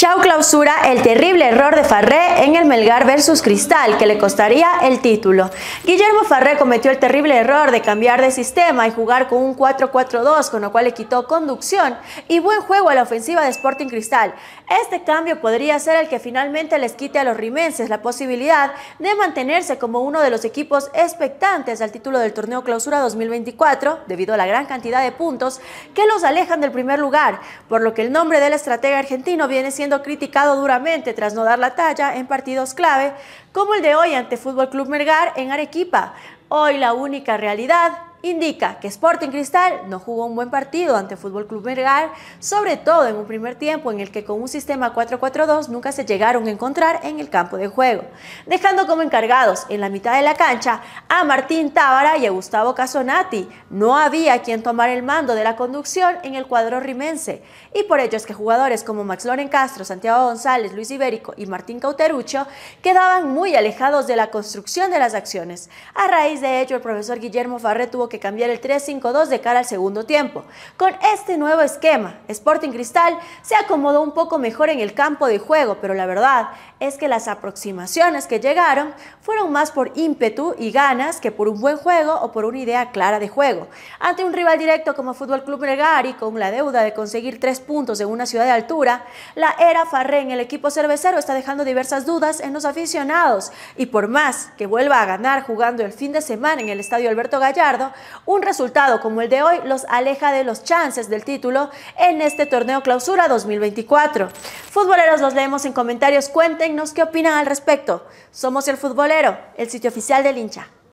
Chau clausura el terrible error de Farré en el Melgar versus Cristal, que le costaría el título. Guillermo Farré cometió el terrible error de cambiar de sistema y jugar con un 4-4-2, con lo cual le quitó conducción y buen juego a la ofensiva de Sporting Cristal. Este cambio podría ser el que finalmente les quite a los rimenses la posibilidad de mantenerse como uno de los equipos expectantes al título del torneo clausura 2024, debido a la gran cantidad de puntos que los alejan del primer lugar, por lo que el nombre del estratega argentino viene siendo criticado duramente tras no dar la talla en partidos clave, como el de hoy ante Fútbol Club Mergar en Arequipa. Hoy la única realidad indica que Sporting Cristal no jugó un buen partido ante Fútbol Club Mergar, sobre todo en un primer tiempo en el que con un sistema 4-4-2 nunca se llegaron a encontrar en el campo de juego, dejando como encargados en la mitad de la cancha a Martín Tábara y a Gustavo Casonati. No había quien tomar el mando de la conducción en el cuadro rimense, y por ello es que jugadores como Max Loren Castro, Santiago González, Luis Ibérico y Martín Cauterucho quedaban muy alejados de la construcción de las acciones. A raíz de ello, el profesor Guillermo Farre tuvo que cambiar el 3-5-2 de cara al segundo tiempo. Con este nuevo esquema, Sporting Cristal se acomodó un poco mejor en el campo de juego, pero la verdad es que las aproximaciones que llegaron fueron más por ímpetu y ganas que por un buen juego o por una idea clara de juego. Ante un rival directo como Fútbol Club Melgar con la deuda de conseguir tres puntos en una ciudad de altura, la era Farré en el equipo cervecero está dejando diversas dudas en los aficionados y por más que vuelva a ganar jugando el fin de semana en el Estadio Alberto Gallardo, un resultado como el de hoy los aleja de los chances del título en este torneo clausura 2024. Futboleros, los leemos en comentarios, cuéntenos qué opinan al respecto. Somos el futbolero, el sitio oficial del hincha.